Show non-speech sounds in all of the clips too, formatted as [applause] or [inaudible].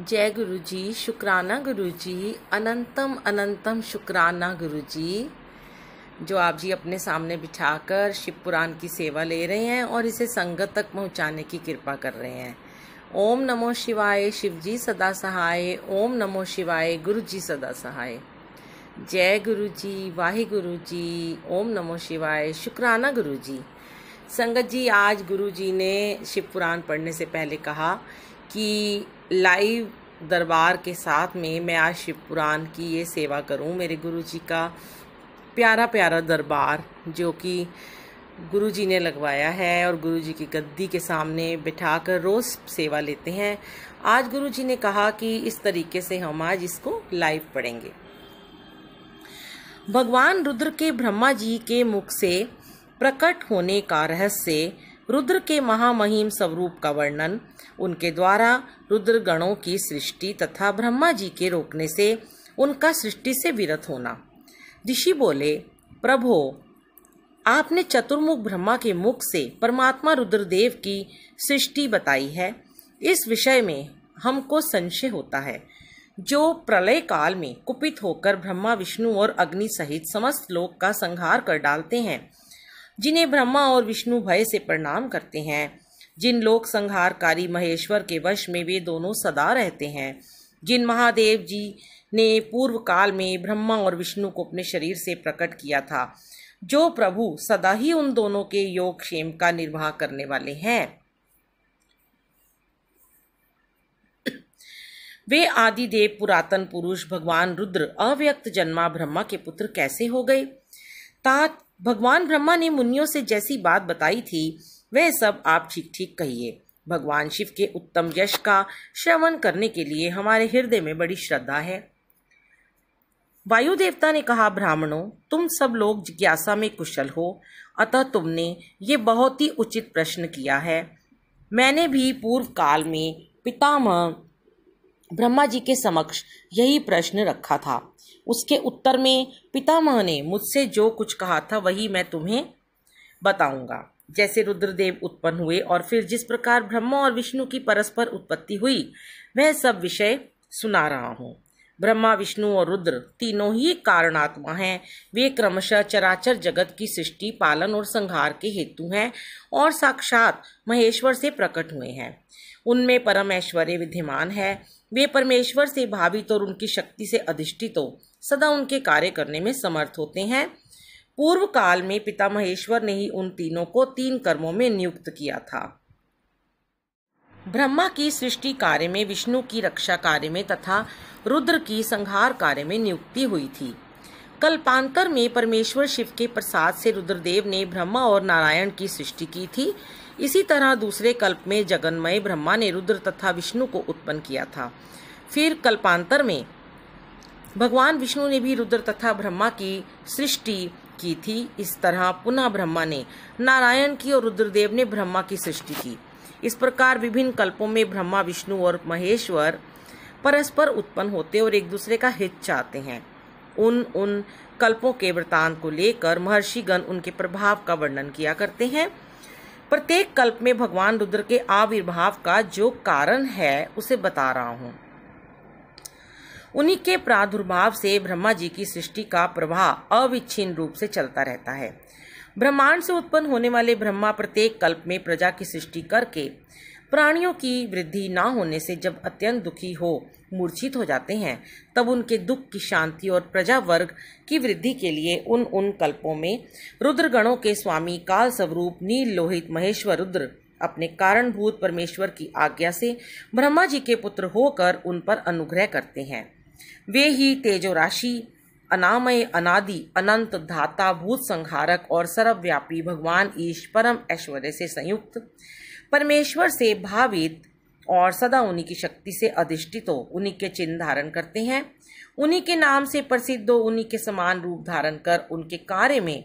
जय गुरु जी शुक्राना गुरु जी अनंतम अनंतम शुक्राना गुरु जी जो आप जी अपने सामने बिठाकर शिव पुराण की सेवा ले रहे हैं और इसे संगत तक पहुंचाने की कृपा कर रहे हैं ओम नमो शिवाय शिव जी सदा सहाय ओम नमो शिवाय गुरु जी सदा सहाय जय गुरु जी वाहि गुरु जी ओम नमो शिवाय शुक्राना गुरु जी संगत जी आज गुरु जी ने शिव पुराण पढ़ने से पहले कहा कि लाइव दरबार के साथ में मैं आज शिव पुराण की ये सेवा करूं मेरे गुरु जी का प्यारा प्यारा दरबार जो कि गुरु जी ने लगवाया है और गुरु जी की गद्दी के सामने बिठा कर रोज़ सेवा लेते हैं आज गुरु जी ने कहा कि इस तरीके से हम आज इसको लाइव पढ़ेंगे भगवान रुद्र के ब्रह्मा जी के मुख से प्रकट होने का रहस्य रुद्र के महामहिम स्वरूप का वर्णन उनके द्वारा रुद्र गणों की सृष्टि तथा ब्रह्मा जी के रोकने से उनका सृष्टि से विरत होना ऋषि बोले प्रभो आपने चतुर्मुख ब्रह्मा के मुख से परमात्मा रुद्रदेव की सृष्टि बताई है इस विषय में हमको संशय होता है जो प्रलय काल में कुपित होकर ब्रह्मा विष्णु और अग्नि सहित समस्त लोक का संहार कर डालते हैं जिन्हें ब्रह्मा और विष्णु भय से प्रणाम करते हैं जिन लोक संहारकारी महेश्वर के वश में वे दोनों सदा रहते हैं जिन महादेव जी ने पूर्व काल में ब्रह्मा और विष्णु को अपने शरीर से प्रकट किया था जो प्रभु सदा ही उन दोनों के योग क्षेम का निर्वाह करने वाले हैं वे आदि देव पुरातन पुरुष भगवान रुद्र अव्यक्त जन्मा ब्रह्मा के पुत्र कैसे हो गए तात भगवान ब्रह्मा ने मुनियों से जैसी बात बताई थी वह सब आप ठीक ठीक कहिए भगवान शिव के उत्तम यश का श्रवण करने के लिए हमारे हृदय में बड़ी श्रद्धा है वायु देवता ने कहा ब्राह्मणों तुम सब लोग जिज्ञासा में कुशल हो अतः तुमने ये बहुत ही उचित प्रश्न किया है मैंने भी पूर्व काल में पितामह ब्रह्मा जी के समक्ष यही प्रश्न रखा था उसके उत्तर में पितामह ने मुझसे जो कुछ कहा था वही मैं तुम्हें बताऊंगा जैसे रुद्रदेव उत्पन्न हुए और फिर जिस प्रकार ब्रह्मा और विष्णु की परस्पर उत्पत्ति हुई वह सब विषय सुना रहा हूँ ब्रह्मा विष्णु और रुद्र तीनों ही कारणात्मा हैं वे क्रमशः चराचर जगत की सृष्टि पालन और संहार के हेतु हैं और साक्षात महेश्वर से प्रकट हुए हैं उनमें परम ऐश्वर्य विद्यमान है वे परमेश्वर से भावित और उनकी शक्ति से अधिष्ठित हो सदा उनके कार्य करने में समर्थ होते हैं पूर्व काल में पिता महेश्वर ने ही उन तीनों को तीन कर्मों में नियुक्त किया था ब्रह्मा की सृष्टि कार्य में विष्णु की रक्षा कार्य में तथा रुद्र की संहार कार्य में नियुक्ति हुई थी कल्पांतर में परमेश्वर शिव के प्रसाद से रुद्रदेव ने ब्रह्मा और नारायण की सृष्टि की थी इसी तरह दूसरे कल्प में जगन्मय ब्रह्मा ने रुद्र तथा विष्णु को उत्पन्न किया था फिर कल्पांतर में भगवान विष्णु ने भी रुद्र तथा ब्रह्मा की सृष्टि की थी इस तरह पुनः ब्रह्मा ने नारायण की और रुद्रदेव ने ब्रह्मा की सृष्टि की इस प्रकार विभिन्न कल्पों में ब्रह्मा विष्णु और महेश्वर परस्पर उत्पन्न होते और एक दूसरे का हित चाहते हैं उन उन कल्पों के वृतांत को लेकर महर्षिगण उनके प्रभाव का वर्णन किया करते हैं प्रत्येक कल्प में भगवान रुद्र के आविर्भाव का जो कारण है उसे बता रहा हूं उन्हीं के प्रादुर्भाव से ब्रह्मा जी की सृष्टि का प्रवाह अविच्छिन्न रूप से चलता रहता है ब्रह्मांड से उत्पन्न होने वाले ब्रह्मा प्रत्येक कल्प में प्रजा की सृष्टि करके प्राणियों की वृद्धि ना होने से जब अत्यंत दुखी हो मूर्छित हो जाते हैं तब उनके दुख की शांति और प्रजा वर्ग की वृद्धि के लिए उन उन कल्पों में रुद्रगणों के स्वामी काल स्वरूप नील लोहित महेश्वर रुद्र अपने कारणभूत परमेश्वर की आज्ञा से ब्रह्मा जी के पुत्र होकर उन पर अनुग्रह करते हैं वे ही तेजो राशि अनामय अनादि अनंत धाता भूत संहारक और सर्वव्यापी भगवान ईश परम ऐश्वर्य से संयुक्त परमेश्वर से भावित और सदा उन्हीं की शक्ति से अधिष्ठित हो उन्हीं के चिन्ह धारण करते हैं उन्हीं के नाम से प्रसिद्ध हो उन्हीं के समान रूप धारण कर उनके कार्य में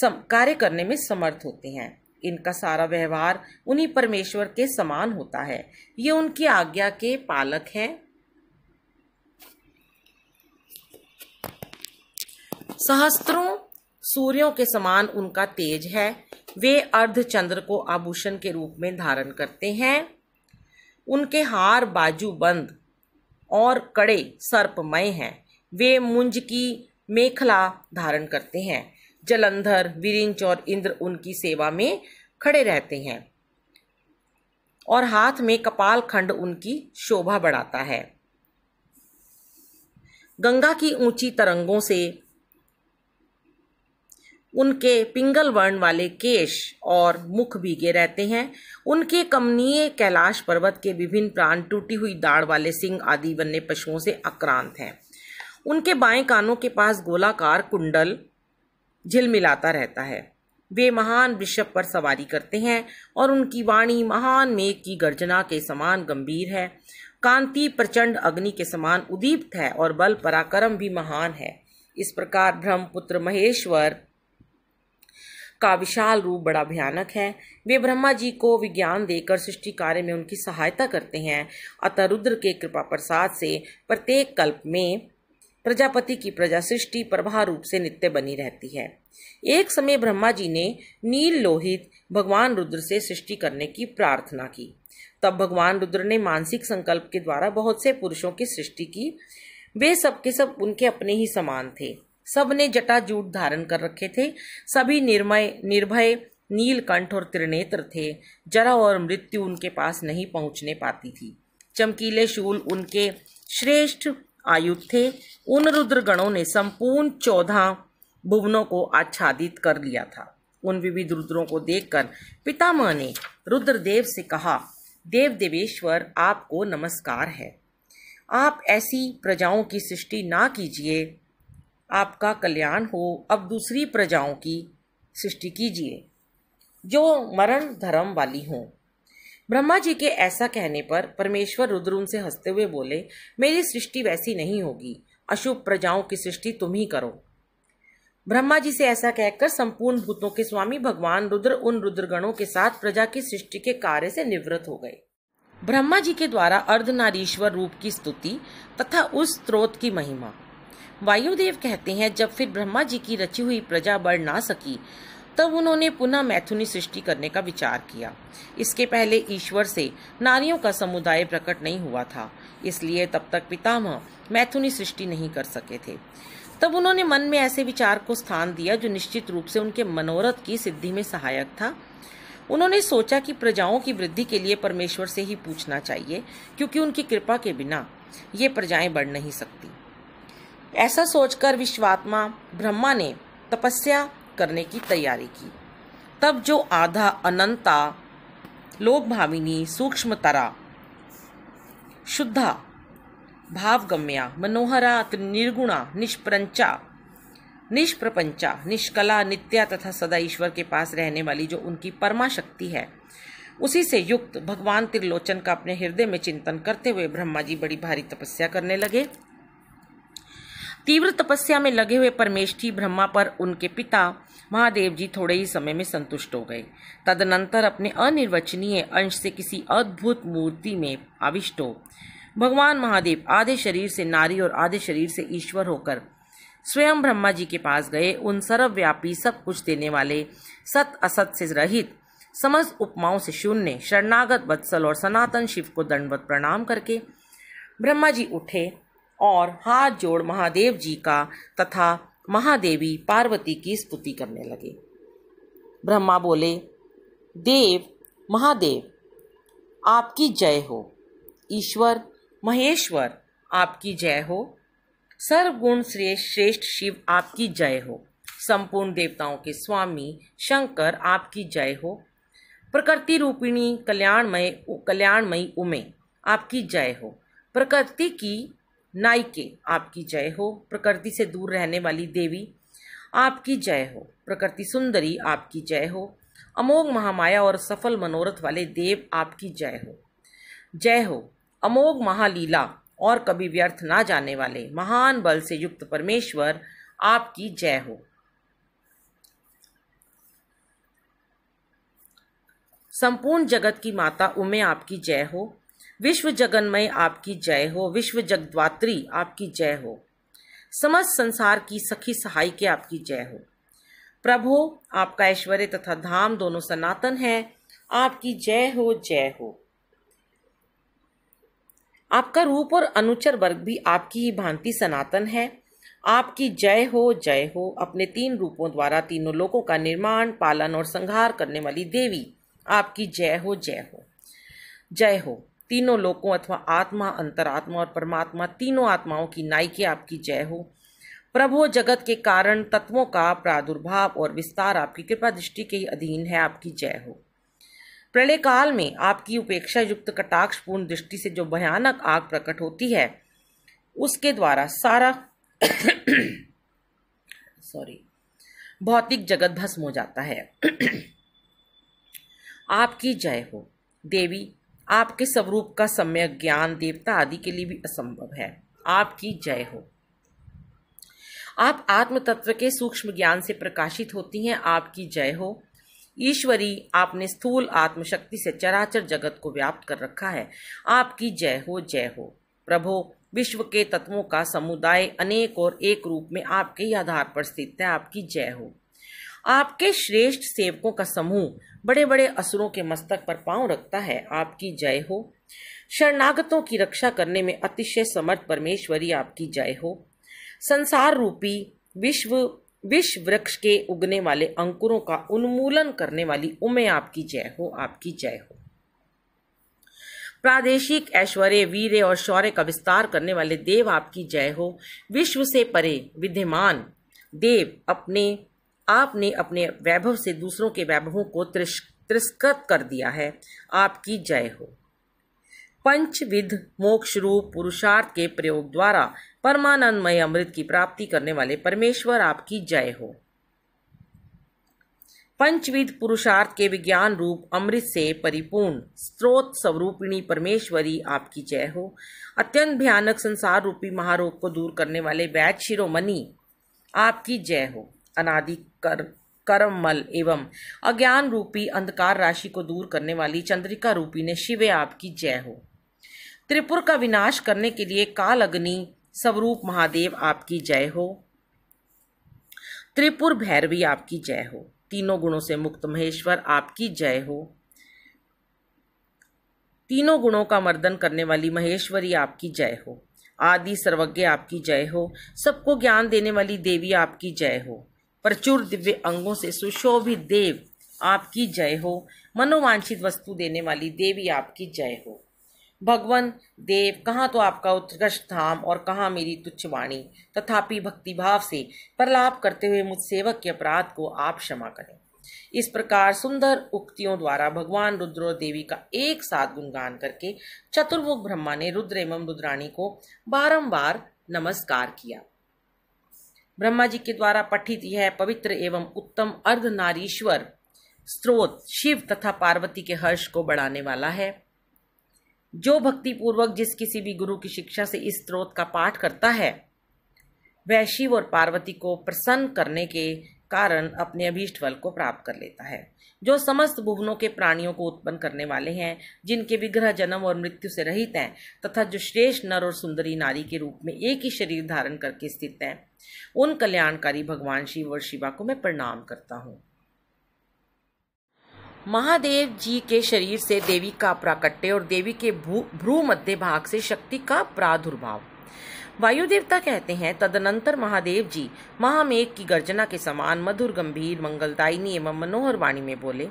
सम कार्य करने में समर्थ होते हैं इनका सारा व्यवहार उन्हीं परमेश्वर के समान होता है ये उनकी आज्ञा के पालक हैं सहस्त्रों सूर्यों के समान उनका तेज है वे अर्धचंद्र को आभूषण के रूप में धारण करते हैं उनके हार बाजू बंद और कड़े सर्पमय हैं वे मुंज की मेखला धारण करते हैं जलंधर विरिंच और इंद्र उनकी सेवा में खड़े रहते हैं और हाथ में कपाल खंड उनकी शोभा बढ़ाता है गंगा की ऊंची तरंगों से उनके पिंगल वर्ण वाले केश और मुख भीगे रहते हैं उनके कमनीय कैलाश पर्वत के विभिन्न प्राण टूटी हुई दाढ़ वाले सिंह आदि वन्य पशुओं से आक्रांत हैं उनके बाएं कानों के पास गोलाकार कुंडल झिलमिलाता रहता है वे महान वृषभ पर सवारी करते हैं और उनकी वाणी महान मेघ की गर्जना के समान गंभीर है कांति प्रचंड अग्नि के समान उदीप्त है और बल पराक्रम भी महान है इस प्रकार ब्रह्मपुत्र महेश्वर का विशाल रूप बड़ा भयानक है वे ब्रह्मा जी को विज्ञान देकर सृष्टि कार्य में उनकी सहायता करते हैं अतः रुद्र के कृपा प्रसाद से प्रत्येक कल्प में प्रजापति की प्रजा सृष्टि प्रभा रूप से नित्य बनी रहती है एक समय ब्रह्मा जी ने नील लोहित भगवान रुद्र से सृष्टि करने की प्रार्थना की तब भगवान रुद्र ने मानसिक संकल्प के द्वारा बहुत से पुरुषों की सृष्टि की वे सबके सब उनके अपने ही समान थे सबने जटा जूट धारण कर रखे थे सभी निर्मय निर्भय नीलकंठ और त्रिनेत्र थे जरा और मृत्यु उनके पास नहीं पहुंचने पाती थी चमकीले शूल उनके श्रेष्ठ आयुध थे उन रुद्रगणों ने संपूर्ण चौदह भुवनों को आच्छादित कर लिया था उन विविध रुद्रों को देखकर पितामह ने रुद्रदेव से कहा देव देवेश्वर आपको नमस्कार है आप ऐसी प्रजाओं की सृष्टि ना कीजिए आपका कल्याण हो अब दूसरी प्रजाओं की सृष्टि कीजिए जो मरण धर्म वाली हों ब्रह्मा जी के ऐसा कहने पर परमेश्वर रुद्र उनसे हंसते हुए बोले मेरी सृष्टि वैसी नहीं होगी अशुभ प्रजाओं की सृष्टि तुम ही करो ब्रह्मा जी से ऐसा कहकर संपूर्ण भूतों के स्वामी भगवान रुद्र उन रुद्रगणों के साथ प्रजा की सृष्टि के कार्य से निवृत्त हो गए ब्रह्मा जी के द्वारा अर्धनारीश्वर रूप की स्तुति तथा उस स्त्रोत की महिमा वायुदेव कहते हैं जब फिर ब्रह्मा जी की रची हुई प्रजा बढ़ ना सकी तब उन्होंने पुनः मैथुनी सृष्टि करने का विचार किया इसके पहले ईश्वर से नारियों का समुदाय प्रकट नहीं हुआ था इसलिए तब तक पितामह मैथुनी सृष्टि नहीं कर सके थे तब उन्होंने मन में ऐसे विचार को स्थान दिया जो निश्चित रूप से उनके मनोरथ की सिद्धि में सहायक था उन्होंने सोचा कि प्रजाओं की वृद्धि के लिए परमेश्वर से ही पूछना चाहिए क्योंकि उनकी कृपा के बिना ये प्रजाएं बढ़ नहीं सकती ऐसा सोचकर विश्वात्मा ब्रह्मा ने तपस्या करने की तैयारी की तब जो आधा अनंता लोकभाविनी सूक्ष्मतरा शुद्धा भावगम्या मनोहरा निर्गुणा निष्प्रंचा निष्प्रपंचा निष्कला नित्या तथा सदा ईश्वर के पास रहने वाली जो उनकी परमा शक्ति है उसी से युक्त भगवान त्रिलोचन का अपने हृदय में चिंतन करते हुए ब्रह्मा जी बड़ी भारी तपस्या करने लगे तीव्र तपस्या में लगे हुए परमेष्ठी ब्रह्मा पर उनके पिता महादेव जी थोड़े ही समय में संतुष्ट हो गए तदनंतर अपने अनिर्वचनीय अंश से किसी अद्भुत मूर्ति में आविष्ट हो भगवान महादेव आधे शरीर से नारी और आधे शरीर से ईश्वर होकर स्वयं ब्रह्मा जी के पास गए उन सर्वव्यापी सब कुछ देने वाले सत असत से रहित समस्त उपमाओं से शून्य शरणागत बत्सल और सनातन शिव को दंडवत प्रणाम करके ब्रह्मा जी उठे और हाथ जोड़ महादेव जी का तथा महादेवी पार्वती की स्तुति करने लगे ब्रह्मा बोले देव महादेव आपकी जय हो ईश्वर महेश्वर आपकी जय हो सर्वगुण श्रेष्ठ शिव आपकी जय हो संपूर्ण देवताओं के स्वामी शंकर आपकी जय हो प्रकृति रूपिणी कल्याणमय कल्याणमयी उमे आपकी जय हो प्रकृति की नाइके आपकी जय हो प्रकृति से दूर रहने वाली देवी आपकी जय हो प्रकृति सुंदरी आपकी जय हो अमोघ महामाया और सफल मनोरथ वाले देव आपकी जय हो जय हो अमोघ महालीला और कभी व्यर्थ ना जाने वाले महान बल से युक्त परमेश्वर आपकी जय हो संपूर्ण जगत की माता उमे आपकी जय हो विश्व जगन्मय आपकी जय हो विश्व जगद्वात्री आपकी जय हो समस्त संसार की सखी सहाय के आपकी जय हो प्रभो आपका ऐश्वर्य तथा धाम दोनों सनातन है आपकी जय हो जय हो आपका रूप और अनुचर वर्ग भी आपकी ही भांति सनातन है आपकी जय हो जय हो अपने तीन रूपों द्वारा तीनों लोगों का निर्माण पालन और संहार करने वाली देवी आपकी जय हो जय हो जय हो तीनों लोकों अथवा आत्मा अंतरात्मा और परमात्मा तीनों आत्माओं की नायिके आपकी जय हो प्रभो जगत के कारण तत्वों का प्रादुर्भाव और विस्तार आपकी कृपा दृष्टि के अधीन है आपकी जय हो प्रलय काल में आपकी उपेक्षा युक्त कटाक्षपूर्ण दृष्टि से जो भयानक आग प्रकट होती है उसके द्वारा सारा [coughs] सॉरी भौतिक जगत भस्म हो जाता है [coughs] आपकी जय हो देवी आपके स्वरूप का सम्यक ज्ञान देवता आदि के लिए भी असंभव है आपकी जय हो आप आत्म तत्व के सूक्ष्म ज्ञान से प्रकाशित होती हैं आपकी जय हो ईश्वरी आपने स्थूल आत्मशक्ति से चराचर जगत को व्याप्त कर रखा है आपकी जय हो जय हो प्रभो विश्व के तत्वों का समुदाय अनेक और एक रूप में आपके ही आधार पर स्थित है आपकी जय हो आपके श्रेष्ठ सेवकों का समूह बड़े बड़े असुरों के मस्तक पर पांव रखता है आपकी जय हो शरणागतों की रक्षा करने में अतिशय समर्थ परमेश्वरी आपकी जय हो संसार रूपी विश्व विश्व वृक्ष के उगने वाले अंकुरों का उन्मूलन करने वाली उमे आपकी जय हो आपकी जय हो प्रादेशिक ऐश्वर्य वीर और शौर्य का विस्तार करने वाले देव आपकी जय हो विश्व से परे विद्यमान देव अपने आपने अपने वैभव से दूसरों के वैभवों को तिरस्कृत कर दिया है आपकी जय हो पंचविध मोक्ष रूप पुरुषार्थ के प्रयोग द्वारा परमानंदमय अमृत की प्राप्ति करने वाले परमेश्वर आपकी जय हो पंचविध पुरुषार्थ के विज्ञान रूप अमृत से परिपूर्ण स्त्रोत स्वरूपिणी परमेश्वरी आपकी जय हो अत्यंत भयानक संसार रूपी महारोग को दूर करने वाले वैद शिरोमणि आपकी जय हो अनादि कर कर्म मल एवं अज्ञान रूपी अंधकार राशि को दूर करने वाली चंद्रिका रूपी ने शिवे आपकी जय हो त्रिपुर का विनाश करने के लिए काल अग्नि स्वरूप महादेव आपकी जय हो त्रिपुर भैरवी आपकी जय हो तीनों गुणों से मुक्त महेश्वर आपकी जय हो तीनों गुणों का मर्दन करने वाली महेश्वरी आपकी जय हो आदि सर्वज्ञ आपकी जय हो सबको ज्ञान देने वाली देवी आपकी जय हो प्रचुर दिव्य अंगों से सुशोभित देव आपकी जय हो मनोवांछित वस्तु देने वाली देवी आपकी जय हो भगवान देव कहाँ तो आपका उत्कृष्ट धाम और कहाँ मेरी तुच्छ वाणी तथापि भक्तिभाव से प्रलाप करते हुए मुझ सेवक के अपराध को आप क्षमा करें इस प्रकार सुंदर उक्तियों द्वारा भगवान रुद्र और देवी का एक साथ गुणगान करके चतुर्मुख ब्रह्मा ने रुद्र एवं रुद्राणी को बारंबार नमस्कार किया ब्रह्मा जी के द्वारा पठित यह पवित्र एवं उत्तम अर्धनारीश्वर स्रोत शिव तथा पार्वती के हर्ष को बढ़ाने वाला है जो भक्ति पूर्वक जिस किसी भी गुरु की शिक्षा से इस स्रोत का पाठ करता है वह शिव और पार्वती को प्रसन्न करने के कारण अपने अभीष्ट फल को प्राप्त कर लेता है जो समस्त भुवनों के प्राणियों को उत्पन्न करने वाले हैं जिनके विग्रह जन्म और मृत्यु से रहित हैं तथा जो श्रेष्ठ नर और सुंदरी नारी के रूप में एक ही शरीर धारण करके स्थित हैं उन कल्याणकारी भगवान शिव और शिवा को मैं प्रणाम करता हूँ महादेव जी के शरीर से देवी का प्राकट्य और देवी के भ्रू मध्य भाग से शक्ति का प्रादुर्भाव वायु देवता कहते हैं तदनंतर महादेव जी महामेघ की गर्जना के समान मधुर गंभीर मंगलदायिनी एवं मनोहर वाणी में बोले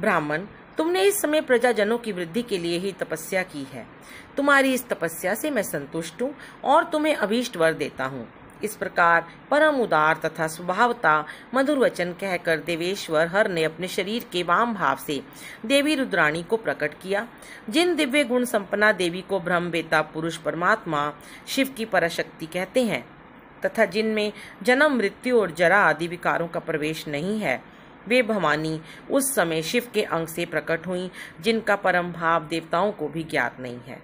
ब्राह्मण तुमने इस समय प्रजाजनों की वृद्धि के लिए ही तपस्या की है तुम्हारी इस तपस्या से मैं संतुष्ट हूँ और तुम्हें अभीष्ट वर देता हूँ इस प्रकार परम उदार तथा स्वभावता मधुर वचन कहकर देवेश्वर हर ने अपने शरीर के वाम भाव से देवी रुद्राणी को प्रकट किया जिन दिव्य गुण संपन्ना देवी को ब्रह्म बेता पुरुष परमात्मा शिव की पराशक्ति कहते हैं तथा जिनमें जन्म मृत्यु और जरा आदि विकारों का प्रवेश नहीं है वे भवानी उस समय शिव के अंग से प्रकट हुई जिनका परम भाव देवताओं को भी ज्ञात नहीं है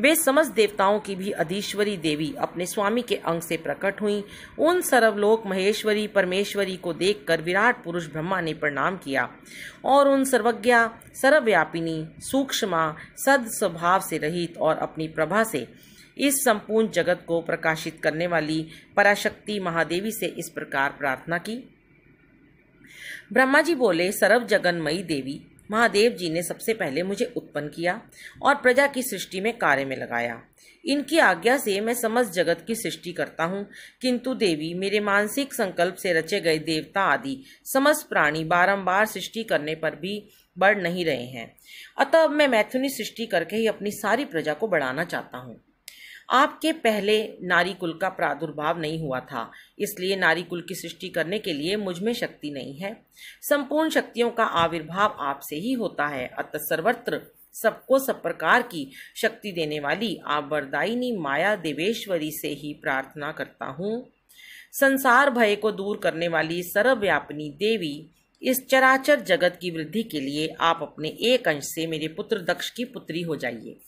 वे समस्त देवताओं की भी अधीश्वरी देवी अपने स्वामी के अंग से प्रकट हुई उन सर्वलोक महेश्वरी परमेश्वरी को देखकर विराट पुरुष ब्रह्मा ने प्रणाम किया और उन सर्वज्ञा सर्वव्यापिनी सूक्ष्मा सद स्वभाव से रहित और अपनी प्रभा से इस संपूर्ण जगत को प्रकाशित करने वाली पराशक्ति महादेवी से इस प्रकार प्रार्थना की ब्रह्मा जी बोले सर्व जगन्मयी देवी महादेव जी ने सबसे पहले मुझे उत्पन्न किया और प्रजा की सृष्टि में कार्य में लगाया इनकी आज्ञा से मैं समस्त जगत की सृष्टि करता हूँ किंतु देवी मेरे मानसिक संकल्प से रचे गए देवता आदि समस्त प्राणी बारंबार सृष्टि करने पर भी बढ़ नहीं रहे हैं अतः मैं मैथुनी सृष्टि करके ही अपनी सारी प्रजा को बढ़ाना चाहता हूँ आपके पहले नारी कुल का प्रादुर्भाव नहीं हुआ था इसलिए नारी कुल की सृष्टि करने के लिए मुझमें शक्ति नहीं है संपूर्ण शक्तियों का आविर्भाव आपसे ही होता है अतः सर्वत्र सबको सब प्रकार की शक्ति देने वाली आप वरदायिनी माया देवेश्वरी से ही प्रार्थना करता हूँ संसार भय को दूर करने वाली सर्वव्यापनी देवी इस चराचर जगत की वृद्धि के लिए आप अपने एक अंश से मेरे पुत्र दक्ष की पुत्री हो जाइए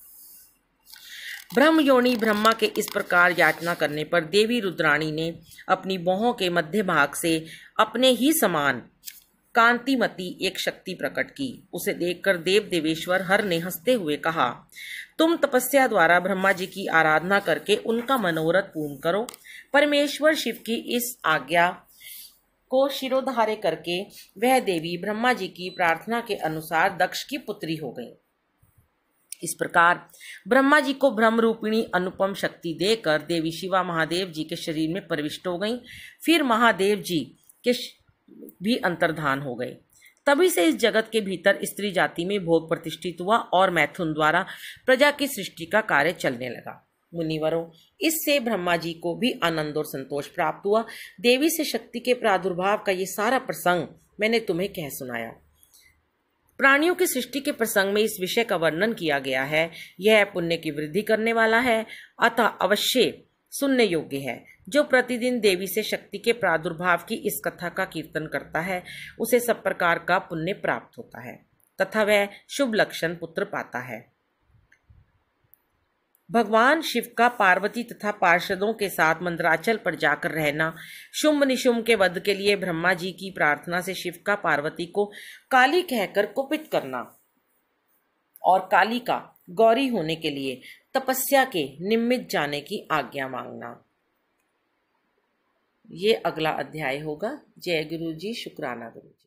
ब्रह्म योनि ब्रह्मा के इस प्रकार याचना करने पर देवी रुद्राणी ने अपनी बहों के मध्य भाग से अपने ही समान कांतिमती एक शक्ति प्रकट की उसे देखकर देव देवेश्वर हर ने हंसते हुए कहा तुम तपस्या द्वारा ब्रह्मा जी की आराधना करके उनका मनोरथ पूर्ण करो परमेश्वर शिव की इस आज्ञा को शिरोधारे करके वह देवी ब्रह्मा जी की प्रार्थना के अनुसार दक्ष की पुत्री हो गई इस प्रकार ब्रह्मा जी को ब्रह्म रूपिणी अनुपम शक्ति देकर देवी शिवा महादेव जी के शरीर में प्रविष्ट हो गई फिर महादेव जी के भी अंतर्धान हो गए तभी से इस जगत के भीतर स्त्री जाति में भोग प्रतिष्ठित हुआ और मैथुन द्वारा प्रजा की सृष्टि का कार्य चलने लगा मुनिवरों इससे ब्रह्मा जी को भी आनंद और संतोष प्राप्त हुआ देवी से शक्ति के प्रादुर्भाव का ये सारा प्रसंग मैंने तुम्हें कह सुनाया प्राणियों की सृष्टि के प्रसंग में इस विषय का वर्णन किया गया है यह पुण्य की वृद्धि करने वाला है अतः अवश्य सुनने योग्य है जो प्रतिदिन देवी से शक्ति के प्रादुर्भाव की इस कथा का कीर्तन करता है उसे सब प्रकार का पुण्य प्राप्त होता है तथा वह शुभ लक्षण पुत्र पाता है भगवान शिव का पार्वती तथा पार्षदों के साथ मंदराचल पर जाकर रहना शुंभ निशुंभ के वध के लिए ब्रह्मा जी की प्रार्थना से शिव का पार्वती को काली कहकर कुपित करना और काली का गौरी होने के लिए तपस्या के निमित्त जाने की आज्ञा मांगना ये अगला अध्याय होगा जय गुरु जी शुक्राना गुरु